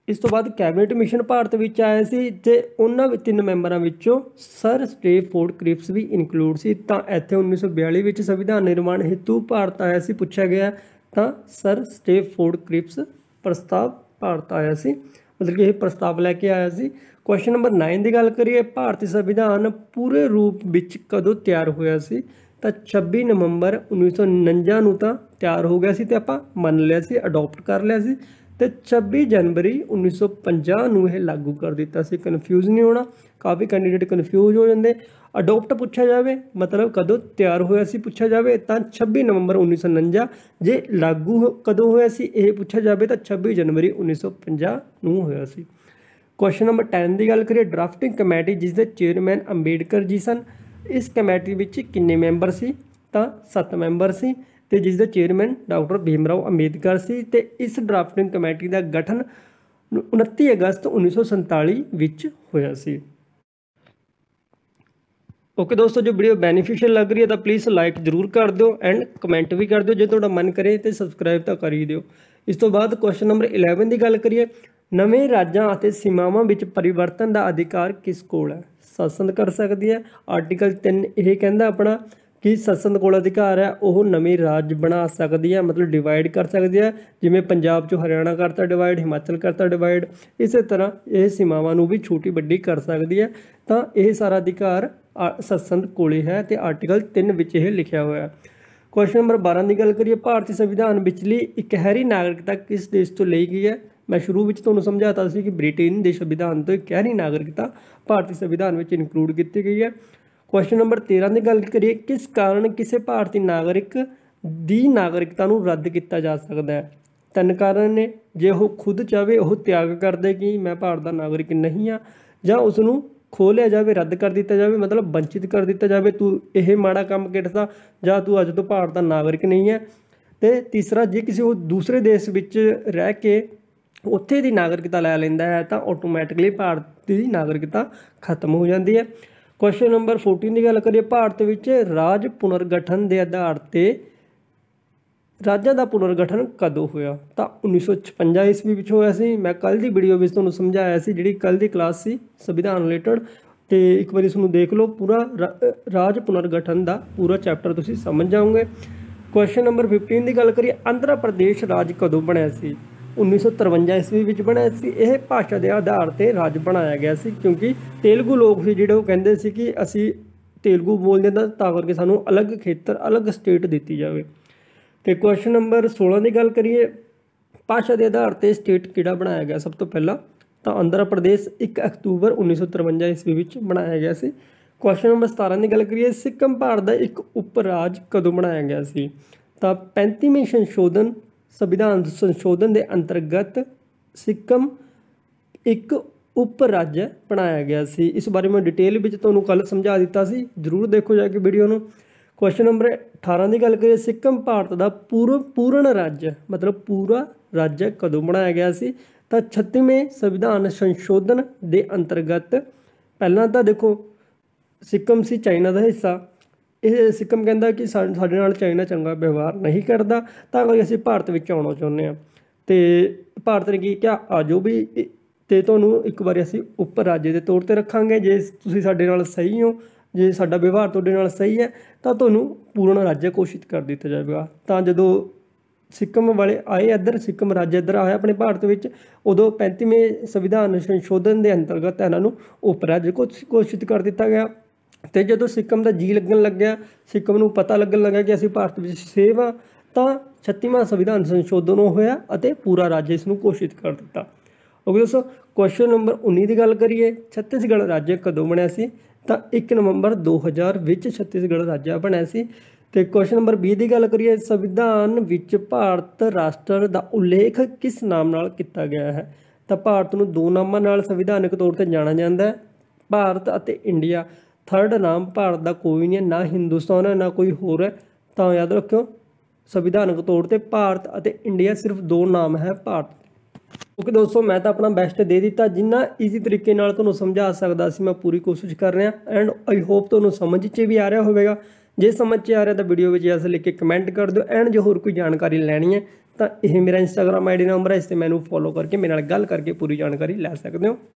ਇਸ ਤੋਂ ਬਾਅਦ ਕੈਬਨਿਟ ਮਿਸ਼ਨ ਭਾਰਤ ਵਿੱਚ ਆਇਆ ਸੀ ਤੇ ਉਹਨਾਂ ਵਿੱਚ ਤਿੰਨ ਮੈਂਬਰਾਂ ਵਿੱਚੋਂ ਸਰ ਸਟੇਫੋਰਡ ਕ੍ਰਿਪਸ ਵੀ ਇਨਕਲੂਡ ਸੀ ਤਾਂ ਇੱਥੇ 1942 ਵਿੱਚ ਸੰਵਿਧਾਨ ਨਿਰਮਾਣ ਹੇਤੂ ਭਾਰਤ ਆਇਆ ਸੀ ਪੁੱਛਿਆ ਗਿਆ ਤਾਂ ਸਰ ਸਟੇਫੋਰਡ ਕ੍ਰਿਪਸ ਪ੍ਰਸਤਾਵ ਭਾਰਤ ਆਇਆ ਸੀ ਮਤਲਬ ਕਿ ਇਹ ਪ੍ਰਸਤਾਵ ਲੈ ਕੇ ਆਇਆ ਸੀ ਕੁਐਸਚਨ ਨੰਬਰ 9 ਦੀ ਗੱਲ ਕਰੀਏ ਭਾਰਤੀ ਸੰਵਿਧਾਨ ਪੂਰੇ ਰੂਪ ਵਿੱਚ ਕਦੋਂ ਤਿਆਰ ਹੋਇਆ ਸੀ ਤਾਂ 26 ਨਵੰਬਰ 1949 ਨੂੰ ਤਾਂ ਤਿਆਰ ਹੋ ਗਿਆ ਸੀ ਤੇ ਆਪਾਂ ਮੰਨ ਲਿਆ ਸੀ ਅਡਾਪਟ ਕਰ ਲਿਆ ਸੀ ਤੇ 26 ਜਨਵਰੀ 1950 ਨੂੰ ਇਹ ਲਾਗੂ ਕਰ ਦਿੱਤਾ ਸੀ ਕਨਫਿਊਜ਼ ਨਹੀਂ ਹੋਣਾ ਕਾਫੀ ਕੈਂਡੀਡੇਟ ਕਨਫਿਊਜ਼ ਹੋ ਜਾਂਦੇ ਅਡਾਪਟ ਪੁੱਛਿਆ ਜਾਵੇ ਮਤਲਬ ਕਦੋਂ ਤਿਆਰ ਹੋਇਆ ਸੀ ਪੁੱਛਿਆ ਜਾਵੇ ਤਾਂ 26 ਨਵੰਬਰ 1949 ਜੇ ਲਾਗੂ ਕਦੋਂ ਹੋਇਆ ਸੀ ਇਹ ਪੁੱਛਿਆ ਜਾਵੇ ਤਾਂ 26 ਜਨਵਰੀ 1950 ਨੂੰ ਹੋਇਆ ਸੀ ਕੁਐਸਚਨ ਨੰਬਰ 10 ਦੀ ਗੱਲ ਕਰੀਏ ਡਰਾਫਟਿੰਗ ਕਮੇਟੀ ਜਿਸ ਦੇ ਚੇਅਰਮੈਨ ਅੰਬੇਡਕਰ ਜੀ ਸਨ ਇਸ ਕਮੇਟੀ ਵਿੱਚ ਕਿੰਨੇ ਮੈਂਬਰ ਸੀ ਤਾਂ 7 ਮੈਂਬਰ ਸੀ ਤੇ ਜਿਸ ਦਾ ਚੇਅਰਮੈਨ ਡਾਕਟਰ ਭੀਮਰਾਓ ਅੰਬੇਦਕਰ ਸੀ ਤੇ ਇਸ ਡਰਾਫਟਿੰਗ ਕਮੇਟੀ ਦਾ ਗਠਨ 29 ਅਗਸਤ 1947 ਵਿੱਚ ਹੋਇਆ ਸੀ ਓਕੇ ਦੋਸਤੋ ਜੇ ਵੀਡੀਓ ਬੈਨੀਫੀਸ਼ੀਅਲ ਲੱਗ ਰਹੀ ਹੈ ਤਾਂ ਪਲੀਜ਼ ਲਾਈਕ ਜ਼ਰੂਰ ਕਰ ਦਿਓ ਐਂਡ ਕਮੈਂਟ ਵੀ ਕਰ ਦਿਓ ਜੇ ਤੁਹਾਡਾ ਮਨ ਕਰੇ ਤੇ ਸਬਸਕ੍ਰਾਈਬ ਤਾਂ ਕਰ ਹੀ ਦਿਓ ਇਸ ਤੋਂ ਬਾਅਦ ਕੁਐਸਚਨ ਨੰਬਰ 11 ਦੀ ਗੱਲ ਕਰੀਏ ਨਵੇਂ ਰਾਜਾਂ ਅਤੇ ਸੀਮਾਵਾਂ ਵਿੱਚ ਪਰਿਵਰਤਨ ਦਾ ਅਧਿਕਾਰ ਕਿਸ ਕੋਲ ਹੈ ਸ਼ਾਸਨ ਕਰ ਸਕਦੀ ਹੈ ਆਰਟੀਕਲ 3 ਇਹ ਕਹਿੰਦਾ ਆਪਣਾ ਕਿ ਸੰਸਦ ਕੋਲ ਅਧਿਕਾਰ ਹੈ ਉਹ ਨਵੇਂ ਰਾਜ ਬਣਾ ਸਕਦੀ ਹੈ ਮਤਲਬ ਡਿਵਾਈਡ ਕਰ ਸਕਦੀ ਹੈ ਜਿਵੇਂ ਪੰਜਾਬ 'ਚ ਹਰਿਆਣਾ ਕਰਤਾ ਡਿਵਾਈਡ ਹਿਮਾਚਲ ਕਰਤਾ ਡਿਵਾਈਡ ਇਸੇ ਤਰ੍ਹਾਂ ਇਹ ਸੀਮਾਵਾਂ ਨੂੰ ਵੀ ਛੋਟੀ ਵੱਡੀ ਕਰ ਸਕਦੀ ਹੈ ਤਾਂ ਇਹ ਸਾਰਾ ਅਧਿਕਾਰ ਸੰਸਦ ਕੋਲੇ ਹੈ ਤੇ ਆਰਟੀਕਲ 3 ਵਿੱਚ ਇਹ ਲਿਖਿਆ ਹੋਇਆ ਹੈ ਕੁਐਸਚਨ ਨੰਬਰ 12 ਦੀ ਗੱਲ ਕਰੀਏ ਭਾਰਤੀ ਸੰਵਿਧਾਨ ਵਿੱਚਲੀ ਇਕਹਿਰੀ ਨਾਗਰਿਕਤਾ ਕਿਸ ਦੇਸ਼ ਤੋਂ ਲਈ ਗਈ ਹੈ ਮੈਂ ਸ਼ੁਰੂ ਵਿੱਚ ਤੁਹਾਨੂੰ ਸਮਝਾਤਾ ਸੀ ਕਿ ਬ੍ਰਿਟੇਨ ਦੇ ਸੰਵਿਧਾਨ ਤੋਂ ਇਕਹਿਰੀ ਨਾਗਰਿਕਤਾ ਭਾਰਤੀ ਸੰਵਿਧਾਨ ਵਿੱਚ ਇਨਕਲੂਡ ਕੀਤੀ ਗਈ ਹੈ ਕੁਐਸਚਨ ਨੰਬਰ 13 ਦੀ ਗੱਲ ਕਰੀਏ ਕਿਸ ਕਾਰਨ ਕਿਸੇ ਭਾਰਤੀ ਨਾਗਰਿਕ ਦੀ ਨਾਗਰਿਕਤਾ ਨੂੰ ਰੱਦ ਕੀਤਾ ਜਾ ਸਕਦਾ ਹੈ ਤਿੰਨ ਕਾਰਨ ਨੇ ਜੇ ਉਹ ਖੁਦ ਚਾਵੇ ਉਹ ਤਿਆਗ ਕਰ ਦੇ ਕਿ ਮੈਂ ਭਾਰਤ ਦਾ ਨਾਗਰਿਕ ਨਹੀਂ ਆ ਜਾਂ ਉਸ ਨੂੰ ਖੋਲਿਆ ਲਿਆ ਜਾਵੇ ਰੱਦ ਕਰ ਦਿੱਤਾ ਜਾਵੇ ਮਤਲਬ ਵੰਚਿਤ ਕਰ ਦਿੱਤਾ ਜਾਵੇ ਤੂੰ ਇਹ ਮਾੜਾ ਕੰਮ ਕਿਟਦਾ ਜਾਂ ਤੂੰ ਅੱਜ ਤੋਂ ਭਾਰਤ ਦਾ ਨਾਗਰਿਕ ਨਹੀਂ ਹੈ ਤੇ ਤੀਸਰਾ ਜੇ ਕਿਸੇ ਉਹ ਦੂਸਰੇ ਦੇਸ਼ ਵਿੱਚ ਰਹਿ ਕੇ ਉੱਥੇ ਦੀ ਨਾਗਰਿਕਤਾ ਲੈ ਲੈਂਦਾ ਹੈ ਤਾਂ ਆਟੋਮੈਟਿਕਲੀ ਭਾਰਤ ਦੀ ਨਾਗਰਿਕਤਾ ਖਤਮ ਹੋ ਜਾਂਦੀ ਹੈ ਕੁਐਸਚਨ ਨੰਬਰ 14 ਦੀ ਗੱਲ ਕਰੀਏ ਭਾਰਤ ਵਿੱਚ ਰਾਜ ਪੁਨਰਗਠਨ ਦੇ ਆਧਾਰ ਤੇ ਰਾਜਾਂ ਦਾ ਪੁਨਰਗਠਨ ਕਦੋਂ ਹੋਇਆ ਤਾਂ 1956 ਈਸਵੀ ਵਿੱਚ ਹੋਇਆ ਸੀ ਮੈਂ ਕੱਲ ਦੀ ਵੀਡੀਓ ਵਿੱਚ ਤੁਹਾਨੂੰ ਸਮਝਾਇਆ ਸੀ ਜਿਹੜੀ ਕੱਲ ਦੀ ਕਲਾਸ ਸੀ ਸੰਵਿਧਾਨ ਰਿਲੇਟਡ ਤੇ ਇੱਕ ਵਾਰੀ ਤੁਹਾਨੂੰ ਦੇਖ ਲਓ ਪੂਰਾ ਰਾਜ ਪੁਨਰਗਠਨ ਦਾ ਪੂਰਾ ਚੈਪਟਰ ਤੁਸੀਂ ਸਮਝ ਜਾਓਗੇ ਕੁਐਸਚਨ ਨੰਬਰ 15 ਦੀ ਗੱਲ ਕਰੀਏ ਆਂਧਰਾ ਪ੍ਰਦੇਸ਼ ਰਾਜ ਕਦੋਂ ਬਣਿਆ ਸੀ 1953 ਈਸਵੀ ਵਿੱਚ ਬਣਿਆ ਸੀ ਇਹ ਭਾਸ਼ਾ ਦੇ ਆਧਾਰ ਤੇ ਰਾਜ ਬਣਾਇਆ ਗਿਆ ਸੀ ਕਿਉਂਕਿ ਤੇਲਗੂ ਲੋਕ ਸੀ ਜਿਹੜੇ ਉਹ ਕਹਿੰਦੇ ਸੀ ਕਿ ਅਸੀਂ ਤੇਲਗੂ ਬੋਲਦੇ ਤਾਂ ਤਾਂ ਕਰਕੇ ਸਾਨੂੰ ਅਲੱਗ ਖੇਤਰ ਅਲੱਗ ਸਟੇਟ ਦਿੱਤੀ ਜਾਵੇ ਤੇ ਕੁਐਸਚਨ ਨੰਬਰ 16 ਦੀ ਗੱਲ ਕਰੀਏ ਭਾਸ਼ਾ ਦੇ ਆਧਾਰ ਤੇ ਸਟੇਟ ਕਿਹੜਾ ਬਣਾਇਆ ਗਿਆ ਸਭ ਤੋਂ ਪਹਿਲਾਂ ਤਾਂ ਆਂਧਰਾ ਪ੍ਰਦੇਸ਼ 1 ਅਕਤੂਬਰ 1953 ਈਸਵੀ ਵਿੱਚ ਬਣਾਇਆ ਗਿਆ ਸੀ ਕੁਐਸਚਨ ਨੰਬਰ 17 ਦੀ ਗੱਲ ਕਰੀਏ ਸਿੱਕਮ ਭਾਰਤ ਦਾ ਇੱਕ ਉਪ ਰਾਜ ਕਦੋਂ ਬਣਾਇਆ ਗਿਆ ਸੀ ਤਾਂ 35ਵੇਂ ਸੰਸ਼ੋਧਨ ਸੰਵਿਧਾਨ ਸੰਸ਼ੋਧਨ ਦੇ ਅੰਤਰਗਤ ਸਿੱਕਮ ਇੱਕ ਉਪ ਰਾਜ ਬਣਾਇਆ ਗਿਆ ਸੀ ਇਸ ਬਾਰੇ ਮੈਂ ਡਿਟੇਲ ਵਿੱਚ ਤੁਹਾਨੂੰ ਕੱਲ ਸਮਝਾ ਦਿੱਤਾ ਸੀ ਜਰੂਰ ਦੇਖੋ ਜਾ ਕੇ ਵੀਡੀਓ ਨੂੰ ਕੁਐਸਚਨ ਨੰਬਰ 18 ਦੀ ਗੱਲ ਕਰੀਏ ਸਿੱਕਮ ਭਾਰਤ ਦਾ ਪੂਰਵ ਪੂਰਨ ਰਾਜ ਮਤਲਬ ਪੂਰਾ ਰਾਜ ਕਦੋਂ ਬਣਾਇਆ ਗਿਆ ਸੀ ਤਾਂ 36ਵੇਂ ਸੰਵਿਧਾਨ ਸੰਸ਼ੋਧਨ ਦੇ ਅੰਤਰਗਤ ਪਹਿਲਾਂ ਤਾਂ ਦੇਖੋ ਸਿੱਕਮ ਸੀ ਚਾਈਨਾ ਦਾ ਹਿੱਸਾ ਇਹ ਸਿੱਕਮ ਕਹਿੰਦਾ ਕਿ ਸਾਡੇ ਨਾਲ ਚਾਈਨਾ ਚੰਗਾ ਵਿਵਹਾਰ ਨਹੀਂ ਕਰਦਾ ਤਾਂ ਕਿ ਅਸੀਂ ਭਾਰਤ ਵਿੱਚ ਆਉਣਾ ਚਾਹੁੰਦੇ ਹਾਂ ਤੇ ਭਾਰਤ ਨੇ ਕੀ ਕਿਹਾ ਆਜੋ ਵੀ ਤੇ ਤੁਹਾਨੂੰ ਇੱਕ ਵਾਰੀ ਅਸੀਂ ਉੱਪਰ ਰਾਜੇ ਦੇ ਤੌਰ ਤੇ ਰੱਖਾਂਗੇ ਜੇ ਤੁਸੀਂ ਸਾਡੇ ਨਾਲ ਸਹੀ ਹੋ ਜੇ ਸਾਡਾ ਵਿਵਹਾਰ ਤੁਹਾਡੇ ਨਾਲ ਸਹੀ ਹੈ ਤਾਂ ਤੁਹਾਨੂੰ ਪੂਰਨ ਰਾਜ ਘੋਸ਼ਿਤ ਕਰ ਦਿੱਤਾ ਜਾਵੇਗਾ ਤਾਂ ਜਦੋਂ ਸਿੱਕਮ ਵਾਲੇ ਆਏ ਇੱਧਰ ਸਿੱਕਮ ਰਾਜ ਇੱਧਰ ਆਇਆ ਆਪਣੇ ਭਾਰਤ ਵਿੱਚ ਉਦੋਂ 35ਵੇਂ ਸੰਵਿਧਾਨ ਸੰਸ਼ੋਧਨ ਦੇ ਅੰਤਰਗਤ ਇਹਨਾਂ ਨੂੰ ਉਪਰਾਜ ਘੋਸ਼ਿਤ ਕਰ ਦਿੱਤਾ ਗਿਆ ਤੇ ਜਦੋਂ ਸਿੱਕਮ ਦਾ ਜੀ ਲੱਗਣ ਲੱਗਿਆ ਸਿੱਕਮ ਨੂੰ ਪਤਾ ਲੱਗਣ ਲੱਗਾ ਕਿ ਅਸੀਂ ਭਾਰਤ ਵਿੱਚ ਸੇਵ ਆ ਤਾਂ 36ਵਾਂ ਸੰਵਿਧਾਨ ਸੰਸ਼ੋਧਨ ਹੋਇਆ ਅਤੇ ਪੂਰਾ ਰਾਜ ਇਸ ਨੂੰ ਘੋਸ਼ਿਤ ਕਰ ਦਿੱਤਾ ਓਕੇ ਦੋਸਤੋ ਕੁਐਸਚਨ ਨੰਬਰ 19 ਦੀ ਗੱਲ ਕਰੀਏ ਛੱਤੀਸਗੜ੍ਹ ਰਾਜ ਕਦੋਂ ਬਣਿਆ ਸੀ ਤਾਂ 1 ਨਵੰਬਰ 2000 ਵਿੱਚ ਛੱਤੀਸਗੜ੍ਹ ਰਾਜ ਬਣਿਆ ਸੀ ਤੇ ਕੁਐਸਚਨ ਨੰਬਰ 20 ਦੀ ਗੱਲ ਕਰੀਏ ਸੰਵਿਧਾਨ ਵਿੱਚ ਭਾਰਤ ਰਾਸ਼ਟਰ ਦਾ ਉਲੇਖ ਕਿਸ ਨਾਮ ਨਾਲ ਕੀਤਾ ਗਿਆ ਹੈ ਤਾਂ ਭਾਰਤ ਨੂੰ ਦੋ ਨਾਮਾਂ ਨਾਲ ਸੰਵਿਧਾਨਕ ਤੌਰ ਤੇ ਜਾਣਿਆ ਜਾਂਦਾ ਹੈ ਭਾਰਤ ਅਤੇ ਇੰਡੀਆ ਥਰਡ ਨਾਮ ਭਾਰਤ ਦਾ ਕੋਈ ਨਹੀਂ ਹੈ ਨਾ ਹਿੰਦੁਸਤਾਨ ਹੈ ਨਾ ਕੋਈ ਹੋਰ ਹੈ ਤਾਂ ਯਾਦ ਰੱਖਿਓ ਸੰਵਿਧਾਨਕ ਤੌਰ ਤੇ ਭਾਰਤ ਅਤੇ ਇੰਡੀਆ ਸਿਰਫ ਦੋ ਨਾਮ ਹੈ ਭਾਰਤ ਓਕੇ ਦੋਸਤੋ ਮੈਂ ਤਾਂ ਆਪਣਾ ਬੈਸਟ ਦੇ ਦਿੱਤਾ ਜਿੰਨਾ ਈਜ਼ੀ ਤਰੀਕੇ ਨਾਲ ਤੁਹਾਨੂੰ ਸਮਝਾ ਸਕਦਾ ਸੀ ਮੈਂ ਪੂਰੀ ਕੋਸ਼ਿਸ਼ ਕਰ ਰਿਹਾ ਐਂਡ ਆਈ ਹੋਪ ਤੁਹਾਨੂੰ ਸਮਝ 'ਚ ਵੀ ਆ ਰਿਹਾ ਹੋਵੇਗਾ ਜੇ ਸਮਝ 'ਚ ਆ ਰਿਹਾ ਤਾਂ ਵੀਡੀਓ ਵਿੱਚ ਜੈਸ ਲਿਖ ਕੇ ਕਮੈਂਟ ਕਰ ਦਿਓ ਐਂਡ ਜੇ ਹੋਰ ਕੋਈ ਜਾਣਕਾਰੀ ਲੈਣੀ ਹੈ ਤਾਂ ਇਹ ਮੇਰਾ ਇੰਸਟਾਗ੍ਰam ਆਈਡੀ ਨੰਬਰ ਹੈ ਇਸ ਤੇ ਮੈਨੂੰ ਫੋਲੋ ਕਰਕੇ ਮੇਰੇ ਨਾਲ ਗੱਲ ਕਰਕੇ ਪੂਰੀ ਜਾਣਕਾਰੀ ਲੈ ਸਕਦੇ ਹੋ